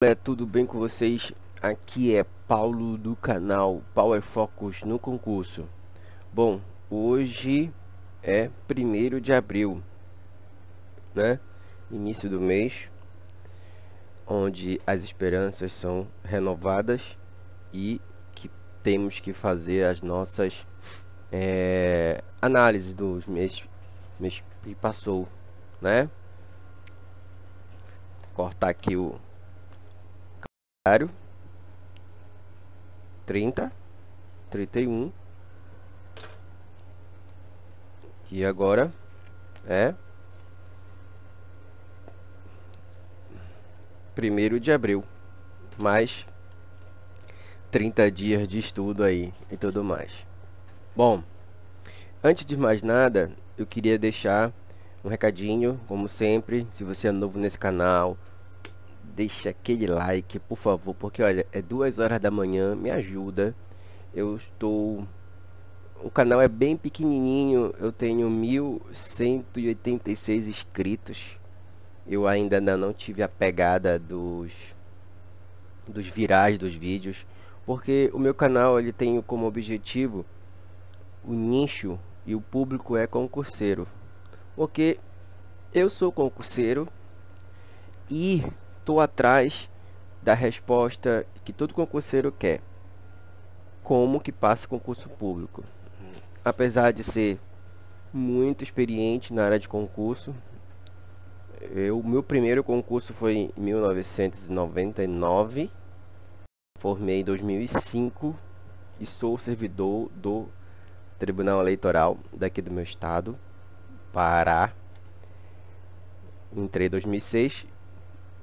Olá, tudo bem com vocês? Aqui é Paulo do canal Power Focus no concurso. Bom, hoje é 1 de abril, né? Início do mês, onde as esperanças são renovadas e que temos que fazer as nossas é, análises dos mês, mês que passou, né? Cortar aqui o horário 30, 31 e agora é 1 de abril, mais 30 dias de estudo aí e tudo mais. Bom, antes de mais nada, eu queria deixar um recadinho, como sempre, se você é novo nesse canal, deixa aquele like, por favor, porque olha, é duas horas da manhã, me ajuda. Eu estou o canal é bem pequenininho, eu tenho 1186 inscritos. Eu ainda não tive a pegada dos dos virais dos vídeos, porque o meu canal ele tem como objetivo o nicho e o público é concurseiro. Porque eu sou concurseiro e estou atrás da resposta que todo concurseiro quer. Como que passa concurso público? Apesar de ser muito experiente na área de concurso, o meu primeiro concurso foi em 1999, formei em 2005 e sou servidor do Tribunal Eleitoral daqui do meu estado, Pará. Entrei em 2006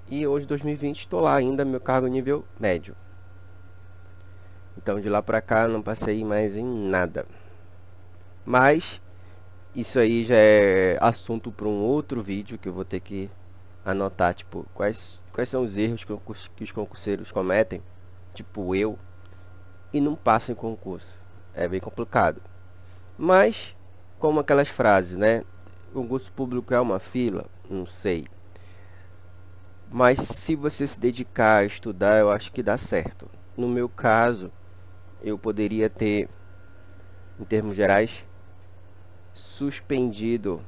e hoje, 2020, estou lá ainda, meu cargo nível médio. Então de lá pra cá não passei mais em nada. Mas isso aí já é assunto para um outro vídeo que eu vou ter que anotar, tipo, quais, quais são os erros que os concurseiros cometem, tipo eu, e não passam em concurso. É bem complicado. Mas, como aquelas frases, né? O concurso público é uma fila? Não sei. Mas se você se dedicar a estudar, eu acho que dá certo. No meu caso, eu poderia ter, em termos gerais, suspendido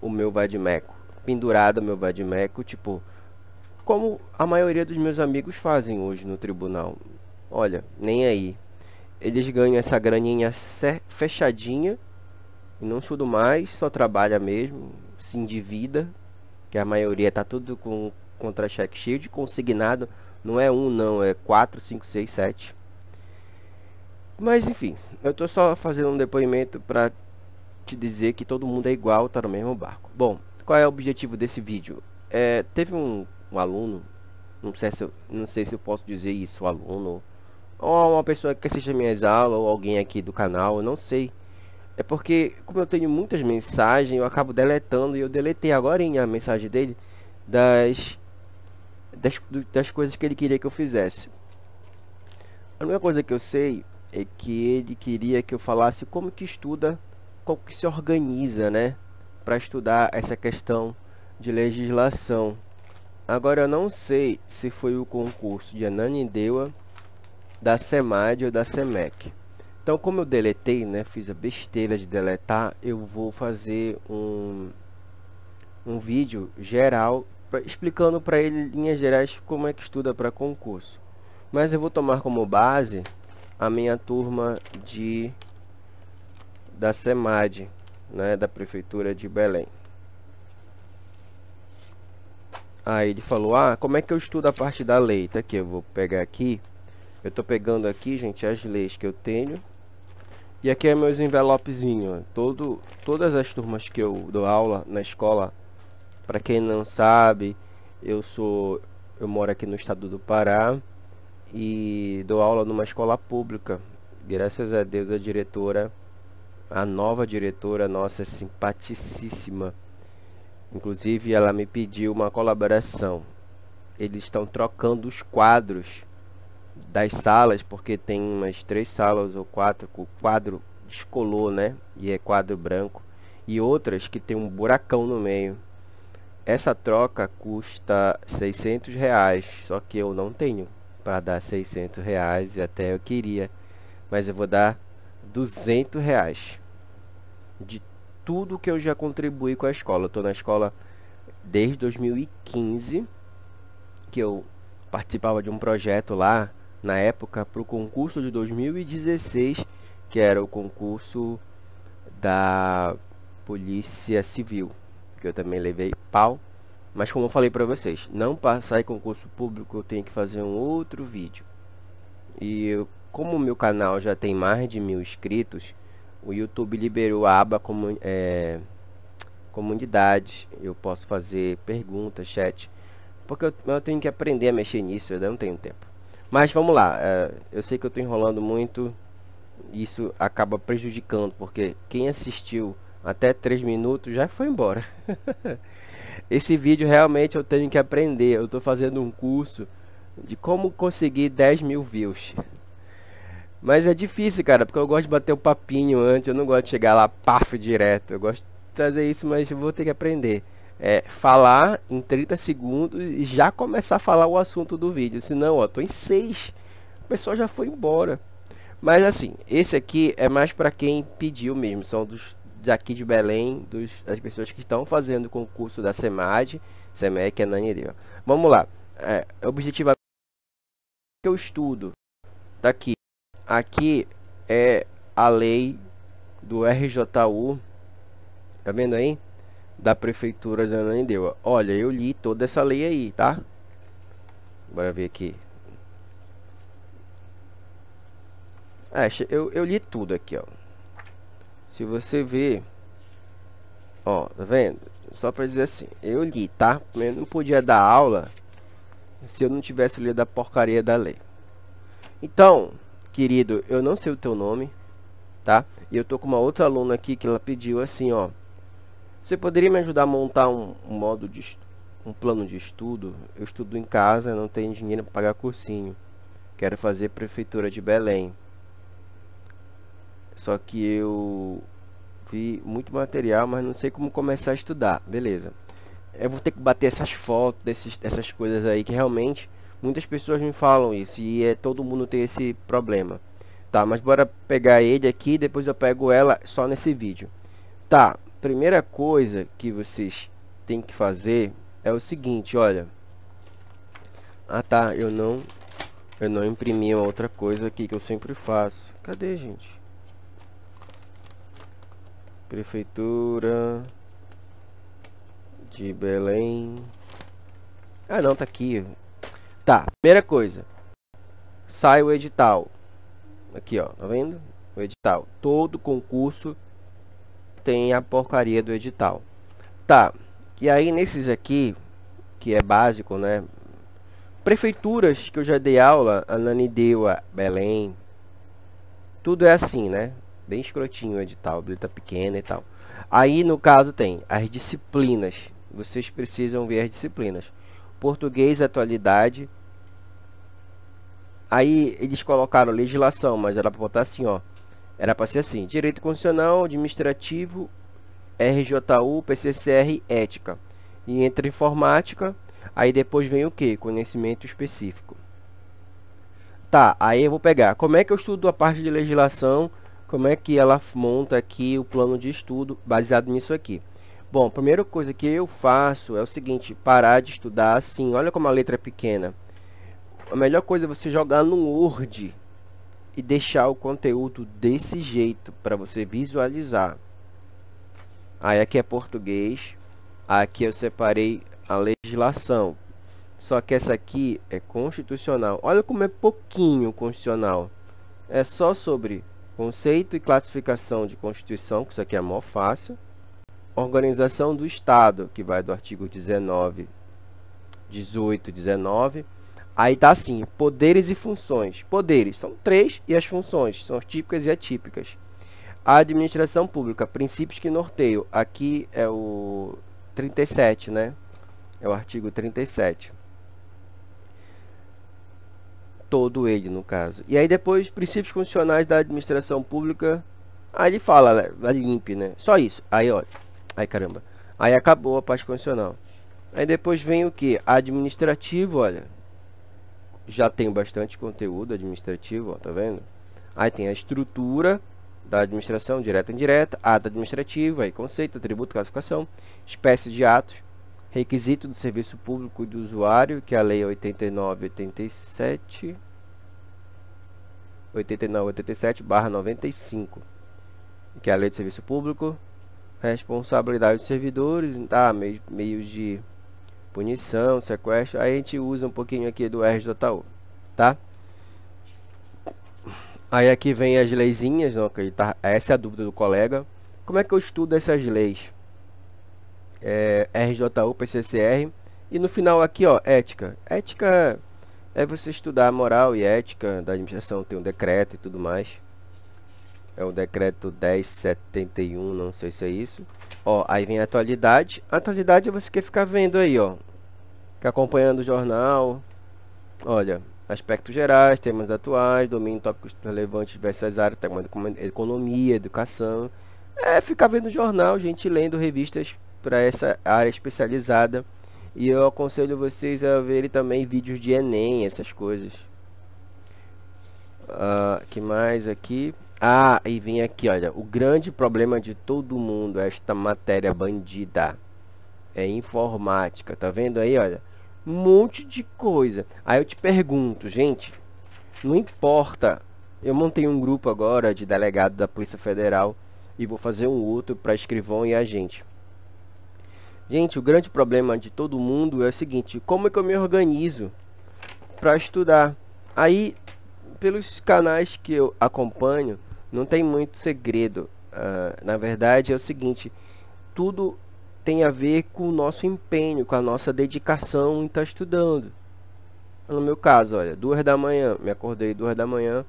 o meu vadimeco, pendurado o meu vadimeco, tipo, como a maioria dos meus amigos fazem hoje no tribunal. Olha, nem aí. Eles ganham essa graninha fechadinha e não estudo mais, só trabalha mesmo, se endivida, que a maioria tá tudo com contra cheque cheio de consignado. Não é um, não, é 4, 5, 6, 7. Mas enfim, eu tô só fazendo um depoimento para te dizer que todo mundo é igual, tá no mesmo barco. Bom, qual é o objetivo desse vídeo? É, teve um, um aluno, não sei, se eu, não sei se eu posso dizer isso, um aluno, ou uma pessoa que assiste minhas aulas, ou alguém aqui do canal, eu não sei. É porque, como eu tenho muitas mensagens, eu acabo deletando, e eu deletei agora a mensagem dele, das das, das coisas que ele queria que eu fizesse. A única coisa que eu sei é que ele queria que eu falasse como que estuda, como que se organiza, né, para estudar essa questão de legislação. Agora eu não sei se foi o concurso de Ananindeua, da SEMAD ou da SEMEC. Então, como eu deletei, né, fiz a besteira de deletar, eu vou fazer um um vídeo geral explicando para ele em linhas gerais como é que estuda para concurso. Mas eu vou tomar como base a minha turma de da SEMAD, né, da prefeitura de Belém. Aí ele falou: "Ah, como é que eu estudo a parte da lei?" Tá aqui, eu vou pegar aqui. Eu tô pegando aqui, gente, as leis que eu tenho. E aqui é meus envelopezinho, todo todas as turmas que eu dou aula na escola para quem não sabe, eu sou eu moro aqui no estado do Pará e dou aula numa escola pública. Graças a Deus a diretora, a nova diretora nossa é simpaticíssima. Inclusive ela me pediu uma colaboração. Eles estão trocando os quadros das salas, porque tem umas três salas ou quatro com quadro descolou, né? E é quadro branco. E outras que tem um buracão no meio. Essa troca custa 600 reais, só que eu não tenho para dar 600 reais e até eu queria, mas eu vou dar 200 reais de tudo que eu já contribuí com a escola. Estou na escola desde 2015 que eu participava de um projeto lá na época para o concurso de 2016 que era o concurso da Polícia Civil que eu também levei pau. Mas como eu falei para vocês, não passar em concurso público, eu tenho que fazer um outro vídeo. E eu, como o meu canal já tem mais de mil inscritos, o YouTube liberou a aba como, é, comunidade. Eu posso fazer perguntas, chat. Porque eu, eu, tenho que aprender a mexer nisso, eu não tenho tempo. Mas vamos lá, é, eu sei que eu estou enrolando muito. Isso acaba prejudicando, porque quem assistiu até 3 minutos, já foi embora. Esse vídeo realmente eu tenho que aprender. Eu estou fazendo um curso de como conseguir 10 mil views. Mas é difícil, cara, porque eu gosto de bater o um papinho antes. Eu não gosto de chegar lá, paf, direto. Eu gosto de fazer isso, mas eu vou ter que aprender. É, falar em 30 segundos e já começar a falar o assunto do vídeo. Senão, ó, tô em 6. O pessoal já foi embora. Mas assim, esse aqui é mais para quem pediu mesmo. São dos daqui de Belém, dos, das pessoas que estão fazendo o concurso da SEMAD, SEMEC, Ananiriva. É Vamos lá. É, objetivamente, que eu estudo daqui. Tá aqui é a lei do RJU, tá vendo aí? Da prefeitura de Ananindeua. Olha, eu li toda essa lei aí, tá? Bora ver aqui. É, eu, eu li tudo aqui, ó. Se você ver, ó, tá vendo? Só para dizer assim, eu li, tá? Eu não podia dar aula se eu não tivesse lido a porcaria da lei. Então, querido, eu não sei o teu nome, tá? E eu tô com uma outra aluna aqui que ela pediu assim, ó. Você poderia me ajudar a montar um, um modo de um plano de estudo? Eu estudo em casa, não tenho dinheiro para pagar cursinho. Quero fazer prefeitura de Belém. Só que eu vi muito material, mas não sei como começar a estudar. Beleza. Eu vou ter que bater essas fotos, desses, essas coisas aí que realmente muitas pessoas me falam isso e é todo mundo tem esse problema. Tá, mas bora pegar ele aqui, depois eu pego ela só nesse vídeo. Tá, primeira coisa que vocês têm que fazer é o seguinte, olha. Ah tá, eu não eu não imprimi uma outra coisa aqui que eu sempre faço. Cadê, gente? Prefeitura de Belém. Ah, não, tá aqui. Tá, primeira coisa. Sai o edital. Aqui, ó, tá vendo? O edital. Todo concurso tem a porcaria do edital. Tá. E aí nesses aqui, que é básico, né? Prefeituras que eu já dei aula, a Belém. Tudo é assim, né? Bem escrotinho o edital, letra tá pequena e tal. Aí no caso tem as disciplinas. Vocês precisam ver as disciplinas. Português, atualidade. Aí eles colocaram legislação, mas era para botar assim, ó. Era para ser assim: direito constitucional, administrativo, RJU, PCCR, ética. E entre informática, aí depois vem o que? Conhecimento específico. Tá, aí eu vou pegar. Como é que eu estudo a parte de legislação? como é que ela monta aqui o plano de estudo baseado nisso aqui. Bom, a primeira coisa que eu faço é o seguinte, parar de estudar assim, olha como a letra é pequena. A melhor coisa é você jogar no Word e deixar o conteúdo desse jeito para você visualizar. Aí aqui é português, aqui eu separei a legislação. Só que essa aqui é constitucional. Olha como é pouquinho constitucional. É só sobre Conceito e classificação de Constituição, que isso aqui é mó fácil. Organização do Estado, que vai do artigo 19, 18, 19. Aí tá assim, poderes e funções. Poderes são três e as funções são típicas e atípicas. A administração pública, princípios que norteiam. Aqui é o 37, né? É o artigo 37 todo ele, no caso. E aí depois, princípios constitucionais da administração pública. Aí ele fala, né, a limpe, né? Só isso. Aí, ó. Aí, caramba. Aí acabou a parte condicional. Aí depois vem o que? Administrativo, olha. Já tem bastante conteúdo administrativo, ó, tá vendo? Aí tem a estrutura da administração, direta e indireta, ato administrativo, aí conceito, atributo, classificação, espécie de atos, requisito do serviço público e do usuário, que é a lei 8987 8987 barra 95, que é a lei do serviço público, responsabilidade dos servidores, tá, meios meio de punição, sequestro, aí a gente usa um pouquinho aqui do RJU, tá? Aí aqui vem as leizinhas, não, acreditar essa é a dúvida do colega. Como é que eu estudo essas leis? é, RJU, PCCR. E no final aqui, ó, ética. Ética é você estudar moral e ética da administração, tem um decreto e tudo mais. É o decreto 1071, não sei se é isso. Ó, aí vem a atualidade. A atualidade é você quer ficar vendo aí, ó. Ficar acompanhando o jornal. Olha, aspectos gerais, temas atuais, domínio tópicos relevantes diversas áreas, como economia, educação. É ficar vendo jornal, gente lendo revistas para essa área especializada. E eu aconselho vocês a verem também vídeos de Enem, essas coisas. Uh, que mais aqui? Ah, e vem aqui, olha. O grande problema de todo mundo, é esta matéria bandida, é informática. Tá vendo aí, olha? Um monte de coisa. Aí eu te pergunto, gente, não importa. Eu montei um grupo agora de delegado da Polícia Federal e vou fazer um outro para escrivão e agente. Gente, o grande problema de todo mundo é o seguinte, como é que eu me organizo para estudar? Aí, pelos canais que eu acompanho, não tem muito segredo. Uh, na verdade, é o seguinte, tudo tem a ver com o nosso empenho, com a nossa dedicação em estar tá estudando. No meu caso, olha, duas da manhã, me acordei duas da manhã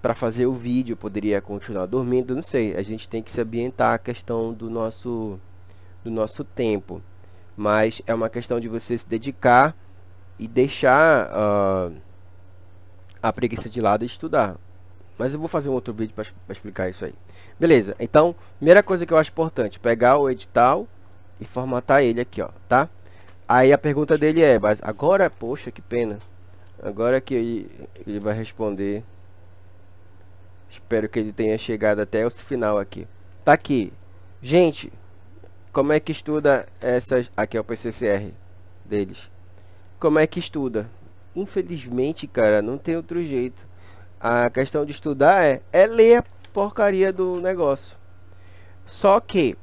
para fazer o vídeo, poderia continuar dormindo, não sei. A gente tem que se ambientar a questão do nosso do nosso tempo, mas é uma questão de você se dedicar e deixar uh, a preguiça de lado e estudar. Mas eu vou fazer um outro vídeo para explicar isso aí. Beleza, então, primeira coisa que eu acho importante, pegar o edital e formatar ele aqui, ó, tá? Aí a pergunta dele é, mas agora, poxa, que pena. Agora que ele, ele vai responder. Espero que ele tenha chegado até o final aqui. Tá aqui. Gente, como é que estuda essas... Aqui é o PCCR deles. Como é que estuda? Infelizmente, cara, não tem outro jeito. A questão de estudar é, é ler a porcaria do negócio. Só que...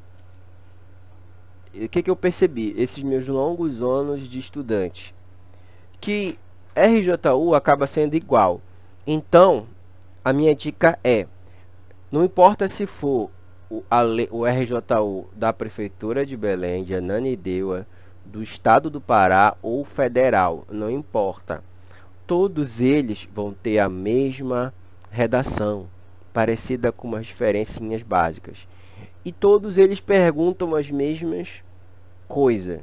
O que, que eu percebi? Esses meus longos anos de estudante. Que RJU acaba sendo igual. Então, a minha dica é... Não importa se for o, a, o RJU da Prefeitura de Belém, de Ananindeua, do Estado do Pará ou federal, não importa. Todos eles vão ter a mesma redação, parecida com umas diferencinhas básicas. E todos eles perguntam as mesmas coisas,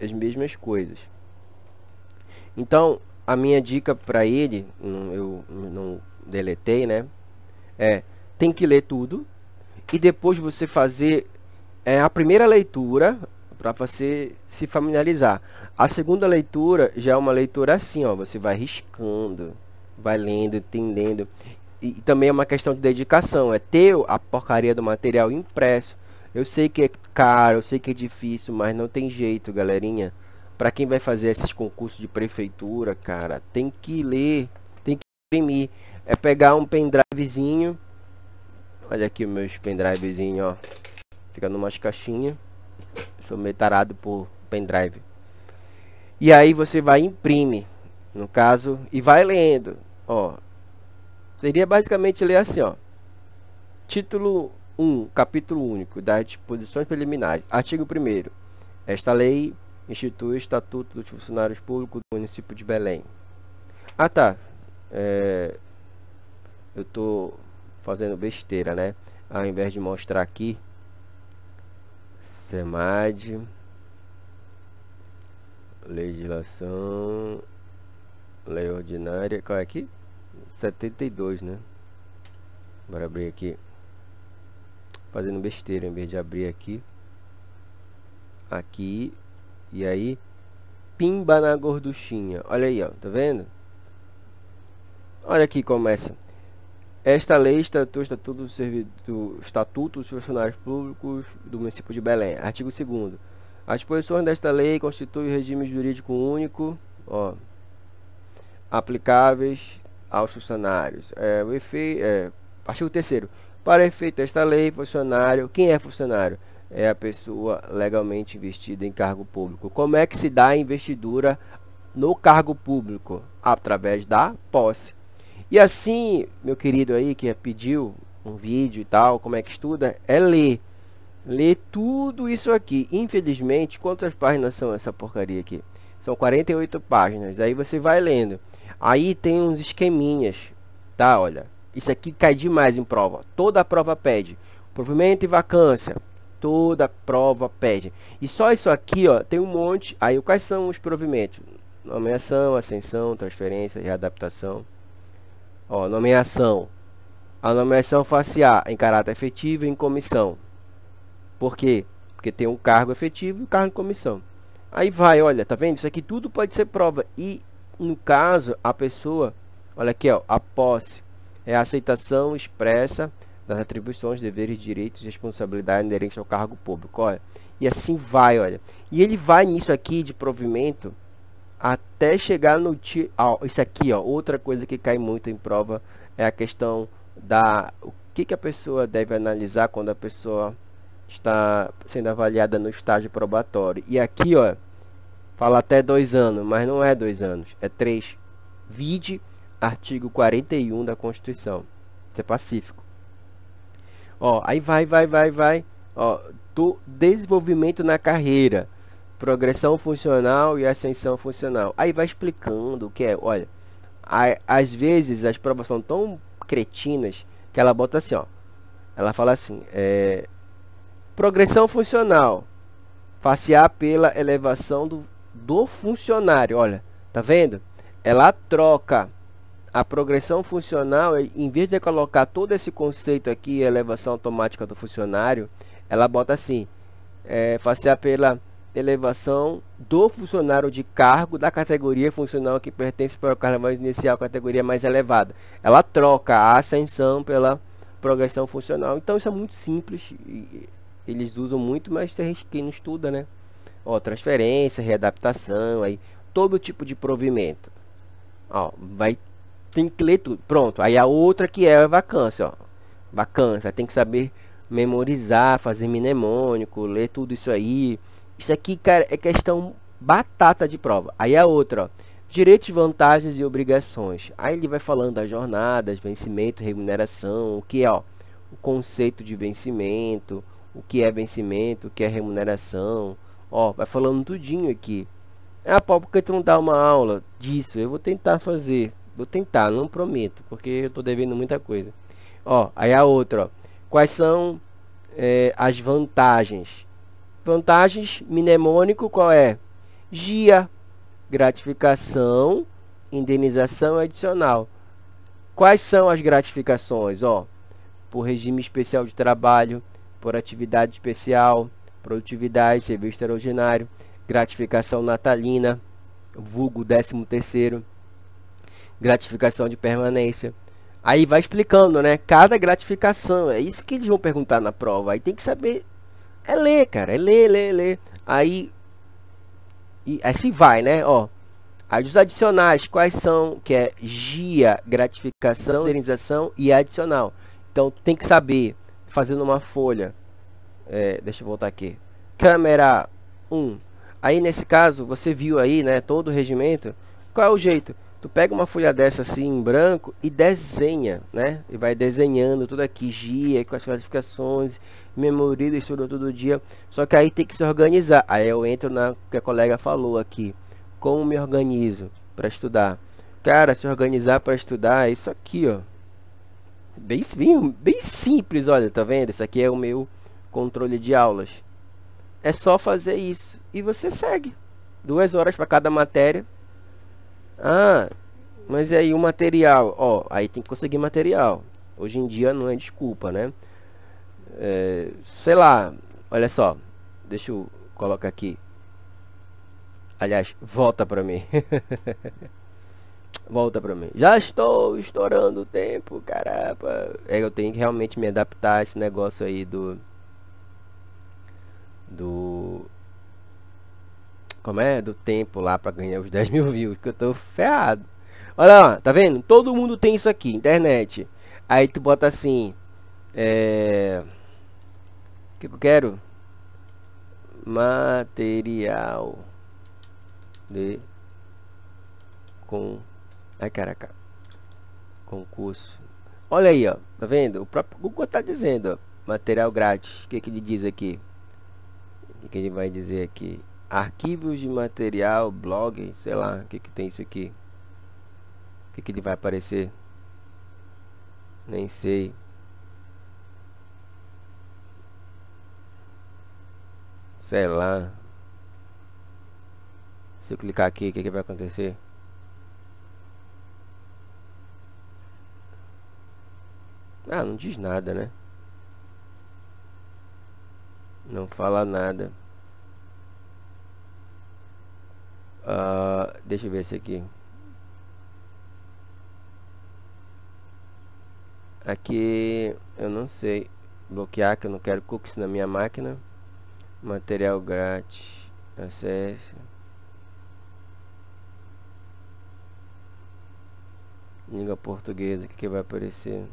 as mesmas coisas. Então, a minha dica para ele, eu não deletei, né? É, tem que ler tudo, e depois você fazer é, a primeira leitura para você se familiarizar. A segunda leitura já é uma leitura assim, ó, você vai riscando, vai lendo, entendendo. E, e também é uma questão de dedicação, é ter a porcaria do material impresso. Eu sei que é caro, eu sei que é difícil, mas não tem jeito, galerinha. Para quem vai fazer esses concursos de prefeitura, cara, tem que ler, tem que imprimir. É pegar um pendrivezinho Olha aqui meus pendrivezinho, ó. Fica numas caixinhas. Sou meio tarado por pendrive. E aí você vai imprime, no caso, e vai lendo, ó. Seria basicamente ler assim, ó. Título 1, capítulo único das disposições preliminares. Artigo 1 Esta lei institui o Estatuto dos Funcionários Públicos do município de Belém. Ah, tá. É... Eu tô fazendo besteira, né? Ao invés de mostrar aqui, SEMAD, legislação, lei ordinária, qual é aqui? 72, né? Bora abrir aqui. Fazendo besteira, em vez de abrir aqui. Aqui. E aí, pimba na gorduchinha. Olha aí, ó, tá vendo? Olha aqui começa. É esta lei estatutou o Estatuto do Estatuto dos Funcionários Públicos do município de Belém. Artigo 2 As disposições desta lei constituem regime jurídico único, ó, aplicáveis aos funcionários. É, o efeito, é, artigo 3 Para efeito desta lei, funcionário, quem é funcionário? É a pessoa legalmente investida em cargo público. Como é que se dá a investidura no cargo público? Através da posse. E assim, meu querido aí que pediu um vídeo e tal, como é que estuda, é ler. Ler tudo isso aqui. Infelizmente, quantas páginas são essa porcaria aqui? São 48 páginas. Aí você vai lendo. Aí tem uns esqueminhas, tá? Olha, isso aqui cai demais em prova. Toda prova pede. Provimento e vacância. Toda prova pede. E só isso aqui, ó, tem um monte. Aí quais são os provimentos? Nomeação, ascensão, transferência, e adaptação. Ó, nomeação. A nomeação face-a em caráter efetivo e em comissão. Por quê? Porque tem um cargo efetivo e um cargo em comissão. Aí vai, olha, tá vendo? Isso aqui tudo pode ser prova. E, no caso, a pessoa, olha aqui, ó, a posse é a aceitação expressa das atribuições, deveres, direitos e responsabilidades inerentes ao cargo público. Olha, e assim vai, olha. E ele vai nisso aqui de provimento até chegar no tiro. isso aqui, ó, outra coisa que cai muito em prova é a questão da o que, que a pessoa deve analisar quando a pessoa está sendo avaliada no estágio probatório. E aqui, ó, fala até dois anos, mas não é dois anos, é três. Vide artigo 41 da Constituição. Isso é pacífico. Ó, aí vai, vai, vai, vai. Ó, do desenvolvimento na carreira progressão funcional e ascensão funcional. Aí vai explicando o que é. Olha, a, às vezes as provas são tão cretinas que ela bota assim, ó. Ela fala assim, é, progressão funcional, passear pela elevação do, do funcionário. Olha, tá vendo? Ela troca a progressão funcional, em vez de colocar todo esse conceito aqui, elevação automática do funcionário, ela bota assim, é, facear pela elevação do funcionário de cargo da categoria funcional que pertence para o mais inicial, categoria mais elevada. Ela troca a ascensão pela progressão funcional. Então isso é muito simples, eles usam muito, mas tem gente que não estuda, né? Ó, transferência, readaptação, aí todo tipo de provimento. Ó, vai tem que ler tudo. Pronto. Aí a outra que é a vacância, ó. Vacância, tem que saber memorizar, fazer mnemônico, ler tudo isso aí. Isso aqui, cara, é questão batata de prova. Aí a é outra, ó. Direitos, vantagens e obrigações. Aí ele vai falando das jornadas, vencimento, remuneração, o que é, ó, o conceito de vencimento, o que é vencimento, o que é remuneração. Ó, vai falando tudinho aqui. Ah, a pau porque tu não dá uma aula disso? Eu vou tentar fazer. Vou tentar, não prometo, porque eu tô devendo muita coisa. Ó, aí a outra, ó. Quais são é, as vantagens? Vantagens mnemônico qual é? GIA, gratificação, indenização adicional. Quais são as gratificações? Ó, por regime especial de trabalho, por atividade especial, produtividade, serviço extraordinário, gratificação natalina, vulgo 13 terceiro, gratificação de permanência. Aí vai explicando, né? Cada gratificação. É isso que eles vão perguntar na prova. Aí tem que saber é ler, cara. É ler, ler, ler. Aí. E assim vai, né? Ó. Aí os adicionais, quais são? Que é GIA, gratificação, indenização e adicional. Então tem que saber, fazendo uma folha. É, deixa eu voltar aqui. Câmera 1. Aí nesse caso, você viu aí, né? Todo o regimento. Qual é o jeito? Tu pega uma folha dessa assim em branco e desenha, né? E vai desenhando tudo aqui, GIA, com as gratificações memoriza, estudo todo dia. Só que aí tem que se organizar. Aí eu entro na que a colega falou aqui. Como me organizo para estudar? Cara, se organizar para estudar é isso aqui, ó. Bem, bem, bem simples, olha, tá vendo? Isso aqui é o meu controle de aulas. É só fazer isso. E você segue. Duas horas para cada matéria. Ah, mas aí o material? Ó, aí tem que conseguir material. Hoje em dia não é desculpa, né? é, sei lá, olha só, deixa eu colocar aqui. Aliás, volta para mim. volta para mim. Já estou estourando o tempo, caramba. É, eu tenho que realmente me adaptar a esse negócio aí do do como é do tempo lá para ganhar os 10 mil views que eu tô ferrado olha lá tá vendo todo mundo tem isso aqui internet aí tu bota assim é, o que eu quero? Material de com ai caraca concurso olha aí ó tá vendo o próprio Google tá dizendo ó, material grátis o que que ele diz aqui o que ele vai dizer aqui arquivos de material blog sei lá o que que tem isso aqui o que que ele vai aparecer nem sei Sei lá. Se eu clicar aqui, o que, que vai acontecer? Ah, não diz nada, né? Não fala nada. Uh, deixa eu ver esse aqui. Aqui eu não sei. Bloquear que eu não quero cookies na minha máquina material grátis, acesse língua portuguesa que vai aparecer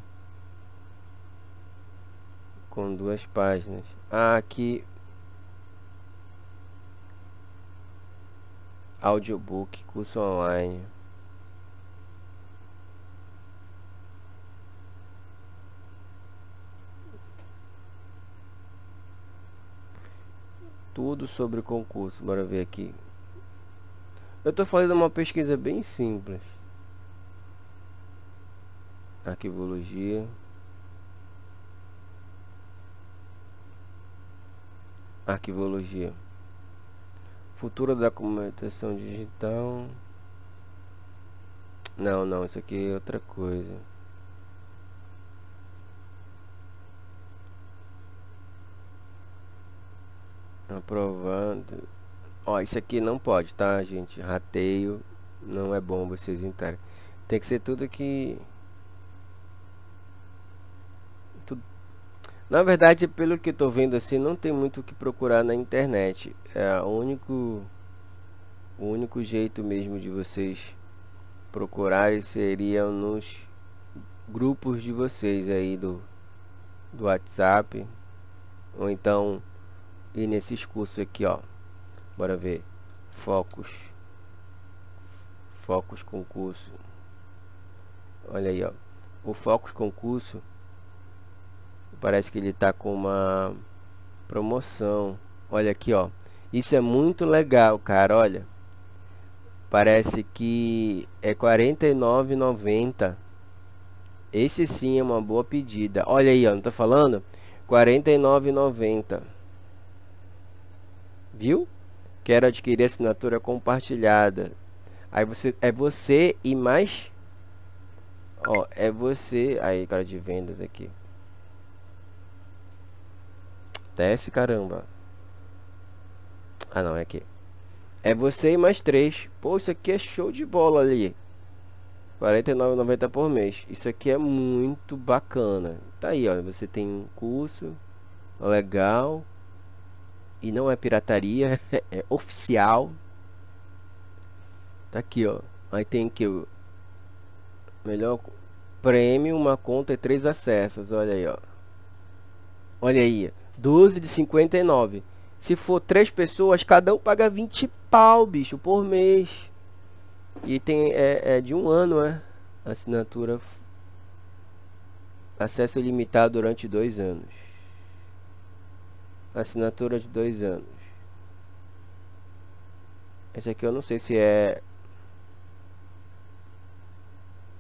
com duas páginas. Ah, aqui audiobook, curso online. tudo sobre o concurso. Bora ver aqui. Eu estou fazendo uma pesquisa bem simples. Arquivologia. Arquivologia. Futuro da comunicação digital. Não, não, isso aqui é outra coisa. Aprovando. Ó, isso aqui não pode, tá, gente? Rateio não é bom vocês entrarem. Tem que ser tudo que... Tudo... Na verdade, pelo que tô vendo assim, não tem muito o que procurar na internet. É o único... O único jeito mesmo de vocês procurarem seria nos grupos de vocês aí do, do WhatsApp. Ou então e nesses cursos aqui, ó. Bora ver. Focos. Focos concurso. Olha aí, ó. O Focus concurso parece que ele tá com uma promoção. Olha aqui, ó. Isso é muito legal, cara, olha. Parece que é R$ 49,90. Esse sim é uma boa pedida. Olha aí, ó, não tá falando? R$ 49,90 viu? Quero adquirir assinatura compartilhada. Aí você é você e mais ó, é você aí cara de vendas aqui. Desce caramba. Ah não, é aqui. É você e mais três. Pô, isso aqui é show de bola ali. 49,90 por mês. Isso aqui é muito bacana. Tá aí, olha. Você tem um curso legal e não é pirataria, é oficial. Tá aqui, ó. Aí tem que o melhor prêmio, uma conta e três acessos. Olha aí, ó. Olha aí, 12 de 59. Se for três pessoas, cada um paga 20 pau, bicho, por mês. E tem é, é de um ano, é? Assinatura acesso limitado durante dois anos. Assinatura de dois anos. Esse aqui eu não sei se é...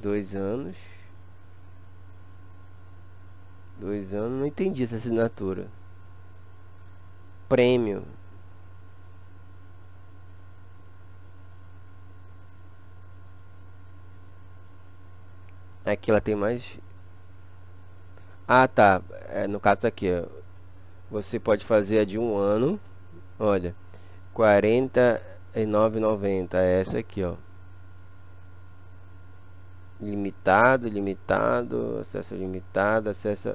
Dois anos. Dois anos, não entendi essa assinatura. Prêmio. Aqui ela tem mais... Ah, tá. É, no caso daqui, ó você pode fazer a de um ano olha 49,90 é essa aqui ó limitado limitado acesso limitado acesso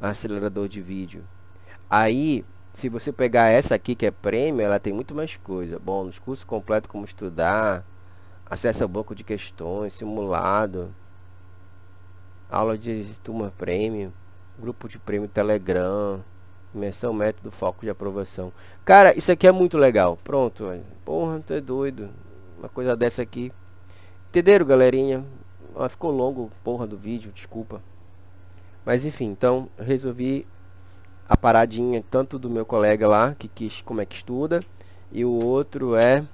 acelerador de vídeo aí se você pegar essa aqui que é prêmio ela tem muito mais coisa bônus curso completo como estudar acesso ao banco de questões simulado aula de turma prêmio grupo de prêmio telegram Imersão, método, foco de aprovação. Cara, isso aqui é muito legal. Pronto, velho. Porra, tu é doido. Uma coisa dessa aqui. Entenderam, galerinha? Ah, ficou longo, porra, do vídeo, desculpa. Mas enfim, então, resolvi a paradinha tanto do meu colega lá, que quis como é que estuda, e o outro é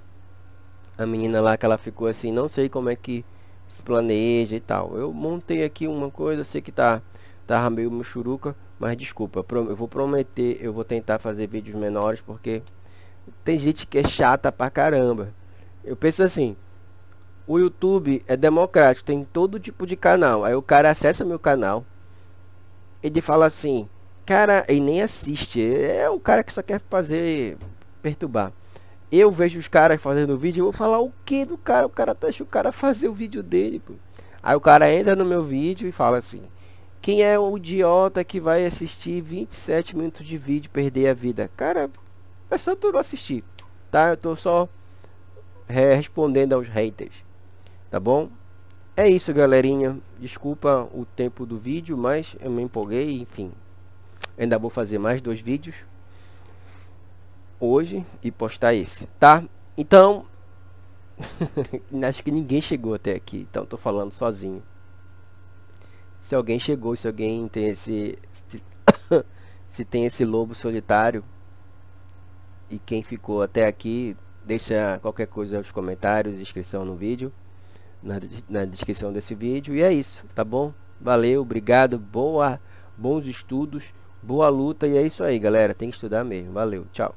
a menina lá que ela ficou assim, não sei como é que se planeja e tal. Eu montei aqui uma coisa, sei que tá tá meio churuca mas desculpa, eu vou prometer, eu vou tentar fazer vídeos menores porque tem gente que é chata pra caramba. Eu penso assim, o YouTube é democrático, tem todo tipo de canal. Aí o cara acessa meu canal, ele fala assim, cara, e nem assiste, é o cara que só quer fazer perturbar. Eu vejo os caras fazendo vídeo, eu vou falar o que do cara? O cara tá, deixa o cara fazer o vídeo dele, pô. Aí o cara entra no meu vídeo e fala assim, quem é o idiota que vai assistir 27 minutos de vídeo perder a vida? Cara, é só tu assistir, tá? Eu tô só respondendo aos haters, tá bom? É isso, galerinha. Desculpa o tempo do vídeo, mas eu me empolguei, enfim. Ainda vou fazer mais dois vídeos hoje e postar esse, tá? Então, acho que ninguém chegou até aqui, então tô falando sozinho se alguém chegou, se alguém tem esse. Se, se tem esse lobo solitário. E quem ficou até aqui, deixa qualquer coisa nos comentários, inscrição no vídeo. Na, na descrição desse vídeo. E é isso, tá bom? Valeu, obrigado, boa, bons estudos, boa luta. E é isso aí, galera. Tem que estudar mesmo. Valeu, tchau.